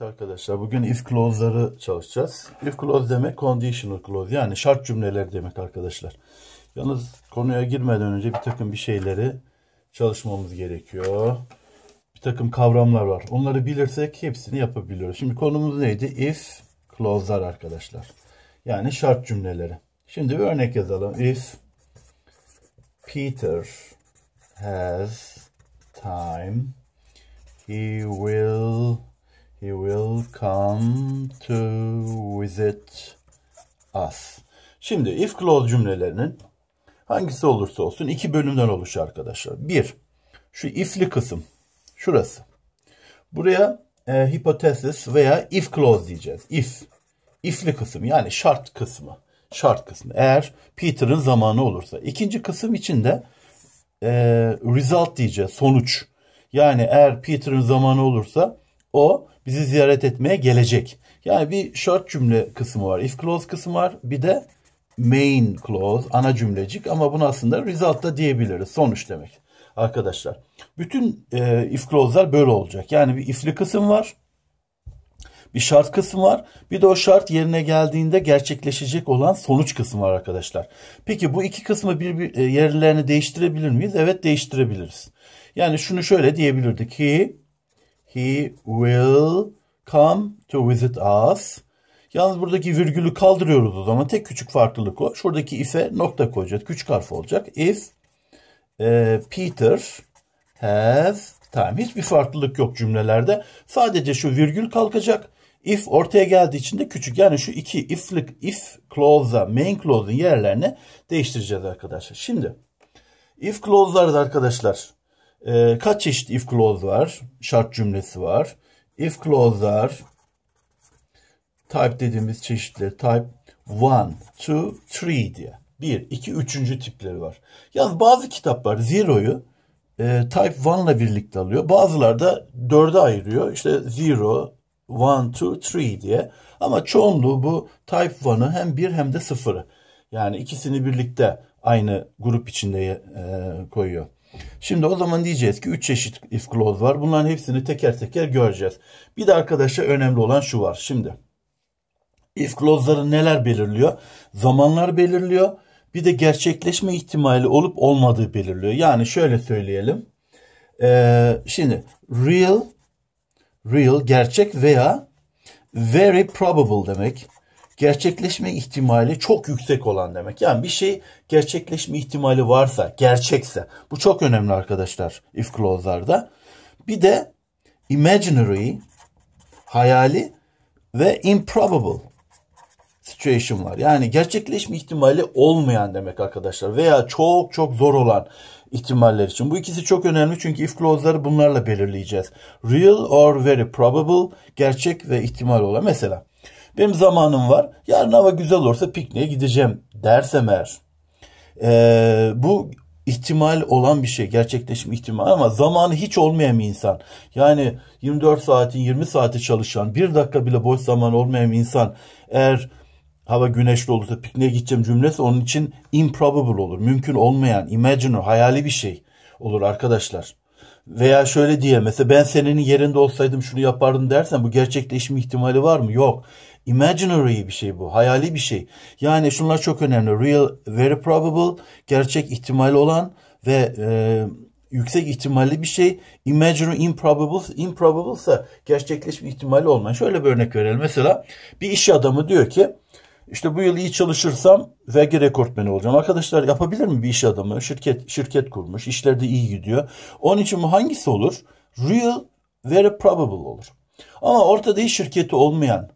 Arkadaşlar bugün if clause'ları çalışacağız. If clause demek conditional clause yani şart cümleler demek arkadaşlar. Yalnız konuya girmeden önce bir takım bir şeyleri çalışmamız gerekiyor. Bir takım kavramlar var. Onları bilirsek hepsini yapabiliyoruz. Şimdi konumuz neydi? If clause'lar arkadaşlar. Yani şart cümleleri. Şimdi bir örnek yazalım. If Peter has time he will He will come to visit us. Şimdi if clause cümlelerinin hangisi olursa olsun iki bölümden oluşuyor arkadaşlar. Bir, şu if'li kısım. Şurası. Buraya e, hipotesis veya if clause diyeceğiz. If. If'li kısım yani şart kısmı. Şart kısmı. Eğer Peter'ın zamanı olursa. ikinci kısım için de e, result diyeceğiz. Sonuç. Yani eğer Peter'ın zamanı olursa o bizi ziyaret etmeye gelecek. Yani bir short cümle kısmı var. If clause kısmı var. Bir de main clause, ana cümlecik ama bunu aslında result da diyebiliriz. Sonuç demek arkadaşlar. Bütün e, if clause'lar böyle olacak. Yani bir if'li kısım var. Bir şart kısmı var. Bir de o şart yerine geldiğinde gerçekleşecek olan sonuç kısmı var arkadaşlar. Peki bu iki kısmı bir, bir e, yerlerini değiştirebilir miyiz? Evet değiştirebiliriz. Yani şunu şöyle diyebilirdik ki He will come to visit us. Yalnız buradaki virgülü kaldırıyoruz o zaman. Tek küçük farklılık o. Şuradaki ife nokta koyacağız. Küçük harf olacak. If e, Peter has time. Hiçbir farklılık yok cümlelerde. Sadece şu virgül kalkacak. If ortaya geldiği için de küçük. Yani şu iki if'lik if clause'a, main clause'un yerlerini değiştireceğiz arkadaşlar. Şimdi if clause'larda arkadaşlar e, kaç çeşit if clause var? Şart cümlesi var. If clause'lar type dediğimiz çeşitleri type 1, 2, 3 diye. 1, 2, 3. tipleri var. Yani bazı kitaplar zero'yu e, type 1 ile birlikte alıyor. Bazılar da 4'e ayırıyor. İşte 0, 1, 2, 3 diye. Ama çoğunluğu bu type 1'ı hem 1 hem de 0'ı. Yani ikisini birlikte aynı grup içinde e, koyuyor. Şimdi o zaman diyeceğiz ki 3 çeşit if clause var. Bunların hepsini teker teker göreceğiz. Bir de arkadaşlar önemli olan şu var. Şimdi if clause'ları neler belirliyor? Zamanlar belirliyor. Bir de gerçekleşme ihtimali olup olmadığı belirliyor. Yani şöyle söyleyelim. Ee, şimdi real, real gerçek veya very probable demek gerçekleşme ihtimali çok yüksek olan demek. Yani bir şey gerçekleşme ihtimali varsa, gerçekse. Bu çok önemli arkadaşlar if clause'larda. Bir de imaginary, hayali ve improbable situation var. Yani gerçekleşme ihtimali olmayan demek arkadaşlar veya çok çok zor olan ihtimaller için. Bu ikisi çok önemli çünkü if clause'ları bunlarla belirleyeceğiz. Real or very probable, gerçek ve ihtimal olan. Mesela benim zamanım var. Yarın hava güzel olursa pikniğe gideceğim dersem eğer. Ee, bu ihtimal olan bir şey gerçekleşme ihtimali ama zamanı hiç olmayan bir insan yani 24 saatin 20 saati çalışan bir dakika bile boş zaman olmayan bir insan eğer hava güneşli olursa pikniğe gideceğim cümlesi onun için improbable olur mümkün olmayan imaginary hayali bir şey olur arkadaşlar veya şöyle diye mesela ben senin yerinde olsaydım şunu yapardım dersen bu gerçekleşme ihtimali var mı yok Imaginary bir şey bu. Hayali bir şey. Yani şunlar çok önemli. Real, very probable, gerçek ihtimal olan ve e, yüksek ihtimalli bir şey. Imaginary, improbable, improbable ise gerçekleşme ihtimali olmayan. Şöyle bir örnek verelim. Mesela bir iş adamı diyor ki işte bu yıl iyi çalışırsam vergi rekortmeni olacağım. Arkadaşlar yapabilir mi bir iş adamı? Şirket şirket kurmuş, işlerde iyi gidiyor. Onun için bu hangisi olur? Real, very probable olur. Ama ortada hiç şirketi olmayan,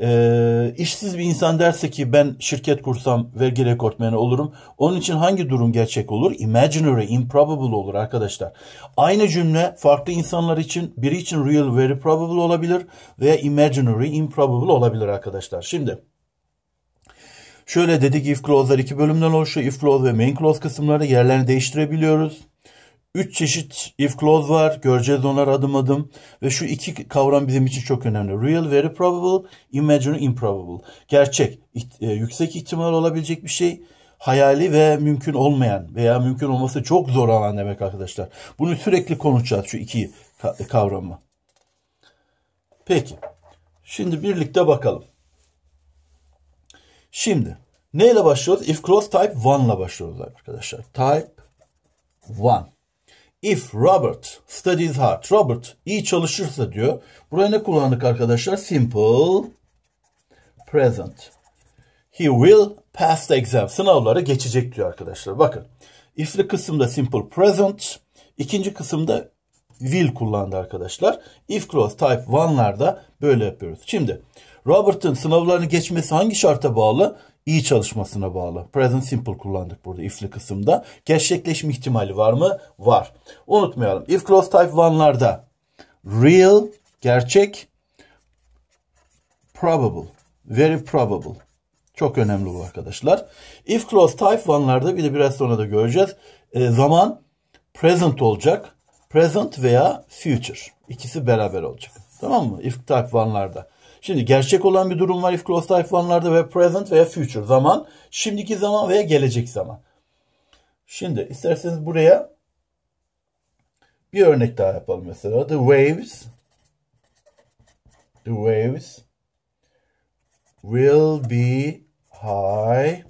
e, işsiz bir insan derse ki ben şirket kursam vergi rekortmeni olurum. Onun için hangi durum gerçek olur? Imaginary, improbable olur arkadaşlar. Aynı cümle farklı insanlar için biri için real, very probable olabilir veya imaginary, improbable olabilir arkadaşlar. Şimdi şöyle dedik if clause'lar iki bölümden oluşuyor. If clause ve main clause kısımları yerlerini değiştirebiliyoruz. Üç çeşit if clause var. Göreceğiz onları adım adım. Ve şu iki kavram bizim için çok önemli. Real, very probable, imaginary, improbable. Gerçek, e, yüksek ihtimal olabilecek bir şey. Hayali ve mümkün olmayan veya mümkün olması çok zor alan demek arkadaşlar. Bunu sürekli konuşacağız şu iki e, kavramı. Peki. Şimdi birlikte bakalım. Şimdi neyle başlıyoruz? If clause type 1 ile başlıyoruz arkadaşlar. Type 1. If Robert studies hard. Robert iyi çalışırsa diyor. Buraya ne kullandık arkadaşlar? Simple present. He will pass the exam. Sınavları geçecek diyor arkadaşlar. Bakın. If'li kısımda simple present. ikinci kısımda will kullandı arkadaşlar. If clause type 1'larda böyle yapıyoruz. Şimdi Robert'ın sınavlarını geçmesi hangi şarta bağlı? iyi çalışmasına bağlı. Present simple kullandık burada if'li kısımda. Gerçekleşme ihtimali var mı? Var. Unutmayalım. If close type 1'larda real, gerçek, probable, very probable. Çok önemli bu arkadaşlar. If close type 1'larda bir de biraz sonra da göreceğiz. E, zaman present olacak. Present veya future. İkisi beraber olacak. Tamam mı? If type 1'larda. Şimdi gerçek olan bir durum var if clause type 1'larda ve present veya future zaman, şimdiki zaman veya gelecek zaman. Şimdi isterseniz buraya bir örnek daha yapalım mesela. The waves the waves will be high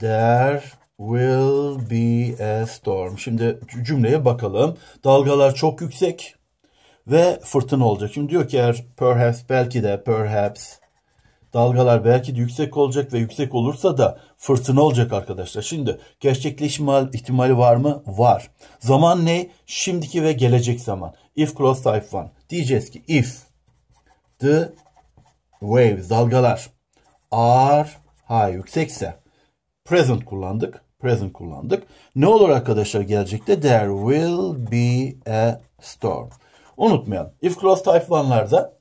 there will be a storm. Şimdi cümleye bakalım. Dalgalar çok yüksek ve fırtına olacak. Şimdi diyor ki eğer perhaps belki de perhaps dalgalar belki de yüksek olacak ve yüksek olursa da fırtına olacak arkadaşlar. Şimdi gerçekleşme ihtimali var mı? Var. Zaman ne? Şimdiki ve gelecek zaman. If close type 1. Diyeceğiz ki if the waves dalgalar are high yüksekse present kullandık. Present kullandık. Ne olur arkadaşlar gelecekte? There will be a storm unutmayalım. If clause type 1'larda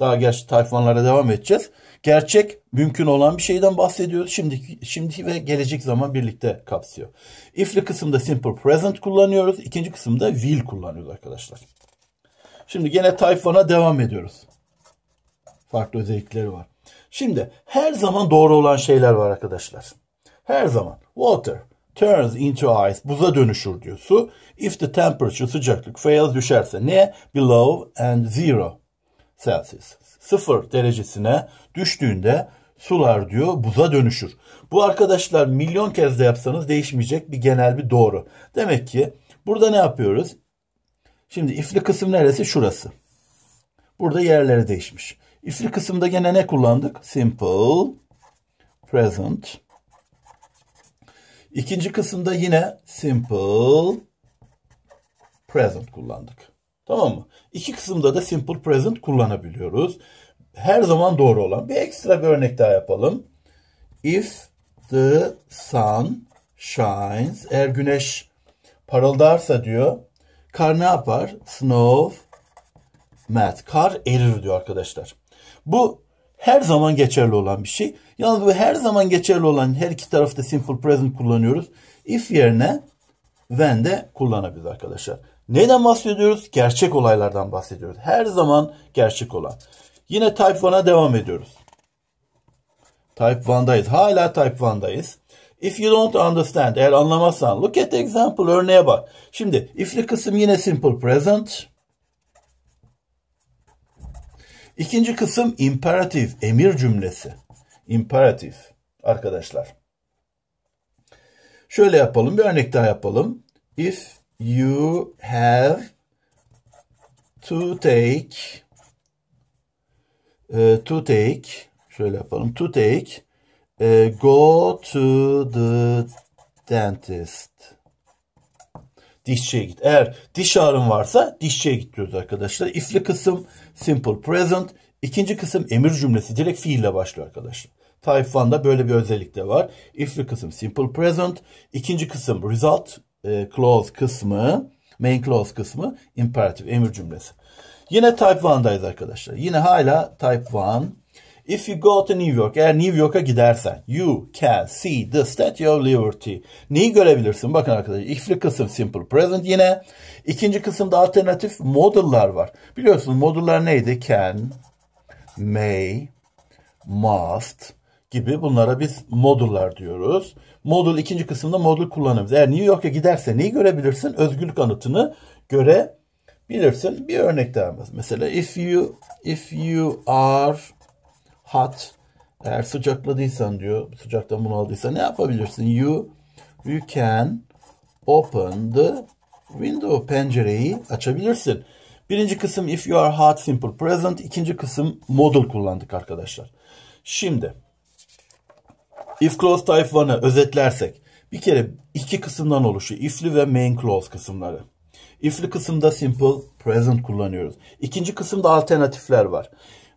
daha gerçi type devam edeceğiz. Gerçek mümkün olan bir şeyden bahsediyoruz. Şimdiki, şimdi ve gelecek zaman birlikte kapsıyor. If'li kısımda simple present kullanıyoruz. İkinci kısımda will kullanıyoruz arkadaşlar. Şimdi gene type devam ediyoruz. Farklı özellikleri var. Şimdi her zaman doğru olan şeyler var arkadaşlar. Her zaman. Water, turns into ice buza dönüşür diyor su. If the temperature sıcaklık fails düşerse ne? Below and zero Celsius. Sıfır derecesine düştüğünde sular diyor buza dönüşür. Bu arkadaşlar milyon kez de yapsanız değişmeyecek bir genel bir doğru. Demek ki burada ne yapıyoruz? Şimdi ifli kısım neresi? Şurası. Burada yerleri değişmiş. İfli kısımda gene ne kullandık? Simple, present, İkinci kısımda yine simple present kullandık. Tamam mı? İki kısımda da simple present kullanabiliyoruz. Her zaman doğru olan. Bir ekstra bir örnek daha yapalım. If the sun shines, eğer güneş parıldarsa diyor, kar ne yapar? Snow melt. Kar erir diyor arkadaşlar. Bu her zaman geçerli olan bir şey. Yalnız bu her zaman geçerli olan her iki tarafta simple present kullanıyoruz. If yerine when de kullanabiliriz arkadaşlar. Neyden bahsediyoruz? Gerçek olaylardan bahsediyoruz. Her zaman gerçek olan. Yine Type 1'a devam ediyoruz. Type 1'dayız. Hala Type 1'dayız. If you don't understand, eğer anlamazsan look at the example, örneğe bak. Şimdi if'li kısım yine simple present. İkinci kısım imperatif, emir cümlesi. imperatif arkadaşlar. Şöyle yapalım, bir örnek daha yapalım. If you have to take e, to take şöyle yapalım. To take e, go to the dentist. Dişçiye git. Eğer diş ağrın varsa dişçiye git diyoruz arkadaşlar. Ifli kısım simple present. İkinci kısım emir cümlesi direkt fiille başlıyor arkadaşlar. Type 1'da böyle bir özellik de var. If'li kısım simple present. İkinci kısım result e, clause kısmı. Main clause kısmı imperative emir cümlesi. Yine type 1'dayız arkadaşlar. Yine hala type 1 If you go to New York, eğer New York'a gidersen, you can see the Statue of Liberty. Neyi görebilirsin? Bakın arkadaşlar, ilk kısım simple present yine. İkinci kısımda alternatif modullar var. Biliyorsunuz model'lar neydi? Can, may, must gibi bunlara biz modullar diyoruz. Modul ikinci kısımda modul kullanıyoruz. Eğer New York'a giderse neyi görebilirsin? Özgürlük anıtını görebilirsin. Bir örnek daha mesela if you if you are hot. Eğer sıcakladıysan diyor, sıcaktan bunaldıysa ne yapabilirsin? You, you can open the window. Pencereyi açabilirsin. Birinci kısım if you are hot simple present. İkinci kısım modal kullandık arkadaşlar. Şimdi if clause type 1'ı özetlersek bir kere iki kısımdan oluşuyor. If'li ve main clause kısımları. If'li kısımda simple present kullanıyoruz. İkinci kısımda alternatifler var.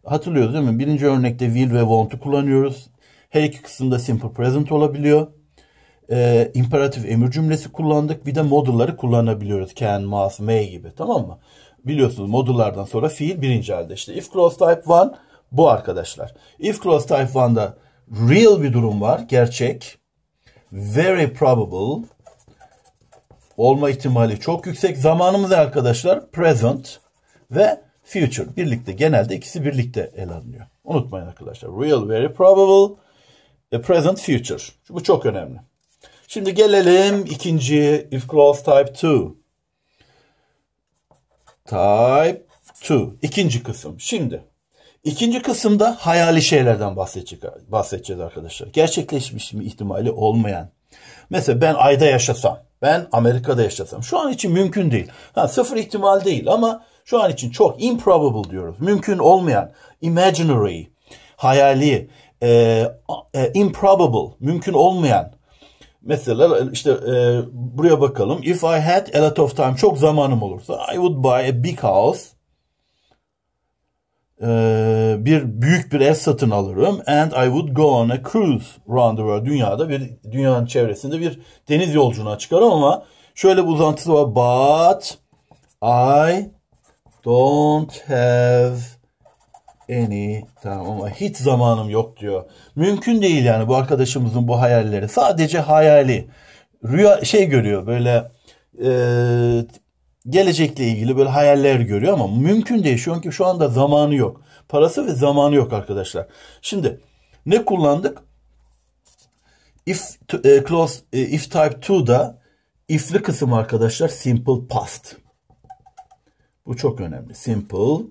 Hatırlıyoruz değil mi? Birinci örnekte will ve want'u kullanıyoruz. Her iki kısımda simple present olabiliyor. Ee, imperatif emir cümlesi kullandık. Bir de modulları kullanabiliyoruz. Can, must, may gibi. Tamam mı? Biliyorsunuz modullardan sonra fiil birinci halde. İşte if clause type 1 bu arkadaşlar. If clause type 1'da real bir durum var. Gerçek. Very probable. Olma ihtimali çok yüksek. Zamanımız arkadaşlar present ve future birlikte genelde ikisi birlikte ele alınıyor. Unutmayın arkadaşlar. Real, very probable, the present, future. Bu çok önemli. Şimdi gelelim ikinci if clause type 2. Type 2. İkinci kısım. Şimdi ikinci kısımda hayali şeylerden bahsedeceğiz arkadaşlar. Gerçekleşmiş mi ihtimali olmayan. Mesela ben ayda yaşasam, ben Amerika'da yaşasam. Şu an için mümkün değil. Ha, sıfır ihtimal değil ama şu an için çok improbable diyoruz. Mümkün olmayan, imaginary, hayali, e, e, improbable, mümkün olmayan. Mesela işte e, buraya bakalım. If I had a lot of time, çok zamanım olursa I would buy a big house. E, bir büyük bir ev satın alırım and I would go on a cruise round the world. Dünyada bir dünyanın çevresinde bir deniz yolculuğuna çıkarım ama şöyle bir uzantısı var. But I Don't have any tamam ama hiç zamanım yok diyor. Mümkün değil yani bu arkadaşımızın bu hayalleri. Sadece hayali. Rüya şey görüyor böyle e, gelecekle ilgili böyle hayaller görüyor ama mümkün değil. şu anki şu anda zamanı yok. Parası ve zamanı yok arkadaşlar. Şimdi ne kullandık? If e, clause e, if type 2'da if'li kısım arkadaşlar simple past. Bu çok önemli. Simple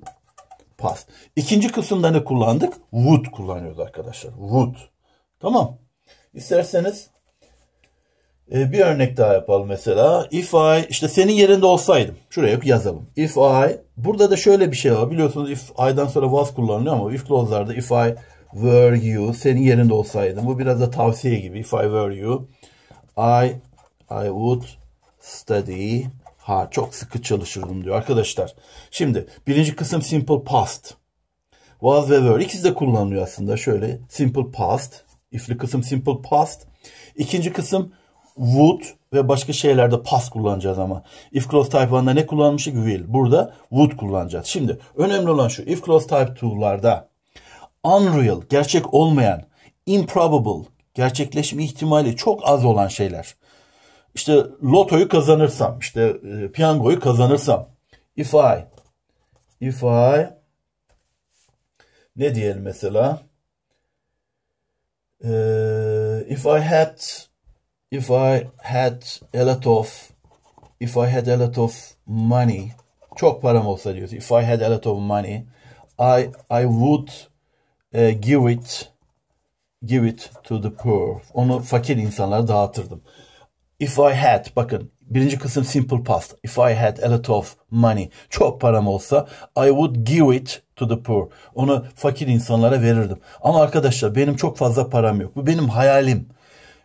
past. İkinci kısımda ne kullandık? Would kullanıyoruz arkadaşlar. Would. Tamam. İsterseniz e, bir örnek daha yapalım mesela. If I işte senin yerinde olsaydım. Şuraya yazalım. If I burada da şöyle bir şey var. Biliyorsunuz if I'dan sonra was kullanılıyor ama if clause'larda if I were you senin yerinde olsaydım. Bu biraz da tavsiye gibi. If I were you I I would study Ha çok sıkı çalışırdım diyor arkadaşlar. Şimdi birinci kısım simple past. Was ve were ikisi de kullanılıyor aslında. Şöyle simple past. ifli kısım simple past. İkinci kısım would ve başka şeylerde past kullanacağız ama. If clause type 1'da ne kullanmıştık? Will. Burada would kullanacağız. Şimdi önemli olan şu. If clause type 2'larda unreal, gerçek olmayan, improbable, gerçekleşme ihtimali çok az olan şeyler işte lotoyu kazanırsam, işte e, piyangoyu kazanırsam. If I, if I ne diyelim mesela? Ee, if I had, if I had a lot of, if I had a lot of money, çok param olsa diyoruz. If I had a lot of money, I I would uh, give it, give it to the poor. Onu fakir insanlara dağıtırdım. If I had bakın birinci kısım simple past. If I had a lot of money. Çok param olsa I would give it to the poor. Onu fakir insanlara verirdim. Ama arkadaşlar benim çok fazla param yok. Bu benim hayalim.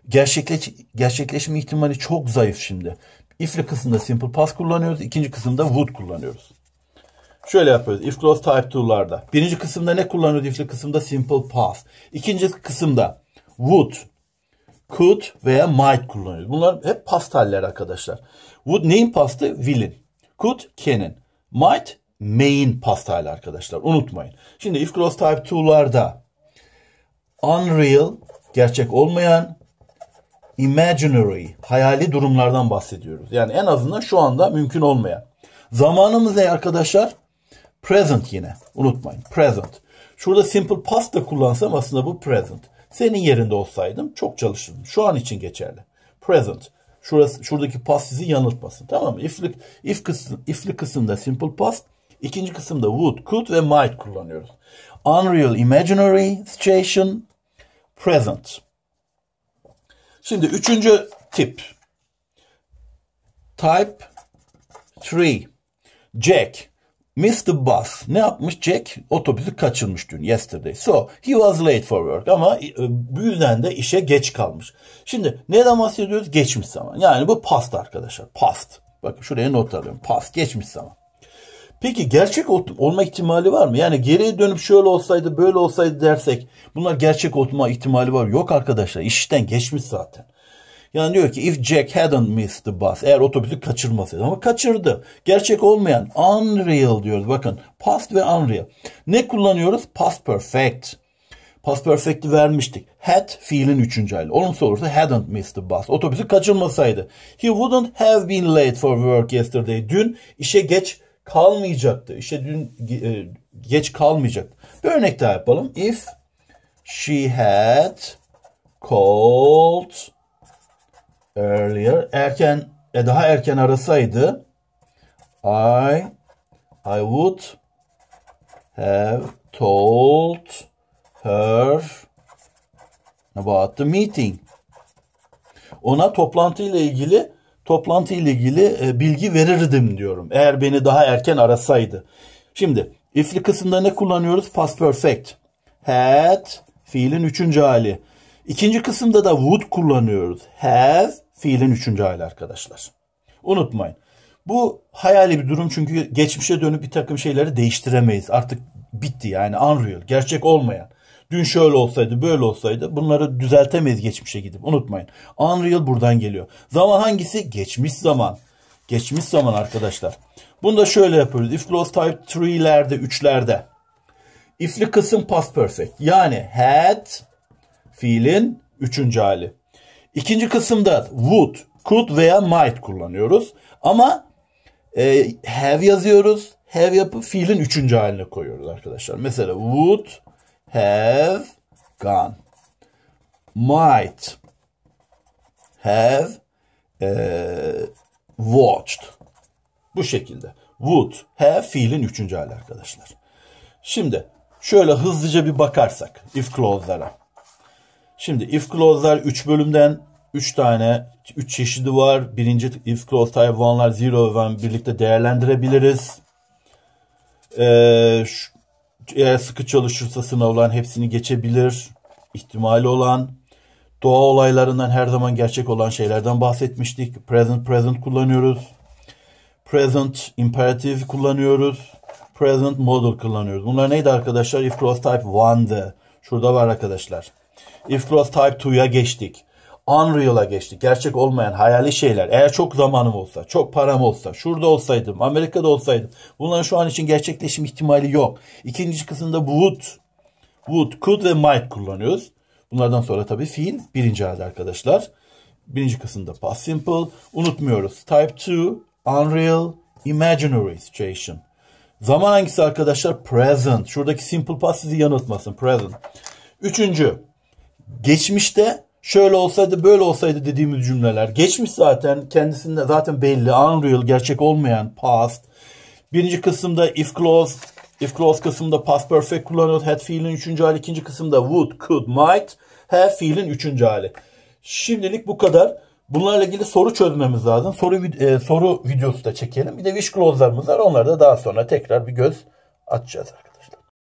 Gerçekleş, gerçekleşme ihtimali çok zayıf şimdi. If'li kısımda simple past kullanıyoruz. ikinci kısımda would kullanıyoruz. Şöyle yapıyoruz. If clause type 2'larda. Birinci kısımda ne kullanıyoruz if'li kısımda? Simple past. İkinci kısımda would could veya might kullanıyoruz. Bunlar hep pastaller arkadaşlar. Would neyin pastı? Will'in. Could, can'in. Might, may'in pastayla arkadaşlar. Unutmayın. Şimdi if clause type 2'larda unreal, gerçek olmayan, imaginary, hayali durumlardan bahsediyoruz. Yani en azından şu anda mümkün olmayan. Zamanımız ne arkadaşlar? Present yine. Unutmayın. Present. Şurada simple past da kullansam aslında bu present. Senin yerinde olsaydım çok çalışırdım. Şu an için geçerli. Present. Şurası, şuradaki past sizi yanıltmasın. Tamam mı? If'li, if kısım, if'li kısımda simple past. ikinci kısımda would, could ve might kullanıyoruz. Unreal imaginary situation present. Şimdi üçüncü tip. Type 3. Jack. Mr. Bus ne yapmış Jack? Otobüsü kaçırmış dün yesterday. So he was late for work ama e, bu yüzden de işe geç kalmış. Şimdi neden bahsediyoruz? Geçmiş zaman. Yani bu past arkadaşlar. Past. Bakın şuraya not alıyorum. Past geçmiş zaman. Peki gerçek olma ihtimali var mı? Yani geriye dönüp şöyle olsaydı böyle olsaydı dersek bunlar gerçek olma ihtimali var. Yok arkadaşlar işten geçmiş zaten. Yani diyor ki if Jack hadn't missed the bus. Eğer otobüsü kaçırmasaydı. Ama kaçırdı. Gerçek olmayan. Unreal diyoruz. Bakın past ve unreal. Ne kullanıyoruz? Past perfect. Past perfect'i vermiştik. Had fiilin üçüncü hali. Olumsuz olursa hadn't missed the bus. Otobüsü kaçırmasaydı. He wouldn't have been late for work yesterday. Dün işe geç kalmayacaktı. İşe dün e, geç kalmayacaktı. Bir örnek daha yapalım. If she had called earlier. Erken e, daha erken arasaydı I I would have told her about the meeting. Ona toplantı ile ilgili toplantı ile ilgili e, bilgi verirdim diyorum. Eğer beni daha erken arasaydı. Şimdi if'li kısımda ne kullanıyoruz? Past perfect. Had fiilin üçüncü hali. İkinci kısımda da would kullanıyoruz. Have Fiilin üçüncü hali arkadaşlar. Unutmayın. Bu hayali bir durum çünkü geçmişe dönüp bir takım şeyleri değiştiremeyiz. Artık bitti yani unreal, gerçek olmayan. Dün şöyle olsaydı, böyle olsaydı bunları düzeltemeyiz geçmişe gidip unutmayın. Unreal buradan geliyor. Zaman hangisi? Geçmiş zaman. Geçmiş zaman arkadaşlar. Bunu da şöyle yapıyoruz. If close type 3'lerde, 3'lerde. If'li kısım past perfect. Yani had fiilin üçüncü hali. İkinci kısımda would, could veya might kullanıyoruz. Ama e, have yazıyoruz. Have yapı fiilin üçüncü haline koyuyoruz arkadaşlar. Mesela would have gone. Might have e, watched. Bu şekilde. Would have fiilin üçüncü hali arkadaşlar. Şimdi şöyle hızlıca bir bakarsak if clause'lara. Şimdi if clause'lar 3 bölümden 3 tane 3 çeşidi var. Birinci if close type 1'lar zero ve birlikte değerlendirebiliriz. Ee, şu, eğer sıkı çalışırsa sınavların hepsini geçebilir. ihtimali olan doğa olaylarından her zaman gerçek olan şeylerden bahsetmiştik. Present present kullanıyoruz. Present imperative kullanıyoruz. Present model kullanıyoruz. Bunlar neydi arkadaşlar? If close type 1'dı. Şurada var arkadaşlar. If close type 2'ya geçtik. Unreal'a geçti. Gerçek olmayan hayali şeyler. Eğer çok zamanım olsa, çok param olsa, şurada olsaydım, Amerika'da olsaydım. Bunların şu an için gerçekleşim ihtimali yok. İkinci kısımda would. Would, could ve might kullanıyoruz. Bunlardan sonra tabii fiil birinci halde arkadaşlar. Birinci kısımda past simple. Unutmuyoruz. Type 2, unreal, imaginary situation. Zaman hangisi arkadaşlar? Present. Şuradaki simple past sizi yanıltmasın. Present. Üçüncü. Geçmişte şöyle olsaydı böyle olsaydı dediğimiz cümleler. Geçmiş zaten kendisinde zaten belli unreal gerçek olmayan past. Birinci kısımda if clause if clause kısmında past perfect kullanıyoruz. Had fiilin üçüncü hali. ikinci kısımda would, could, might. Have fiilin üçüncü hali. Şimdilik bu kadar. Bunlarla ilgili soru çözmemiz lazım. Soru e, soru videosu da çekelim. Bir de wish clause'larımız var. Onları da daha sonra tekrar bir göz atacağız.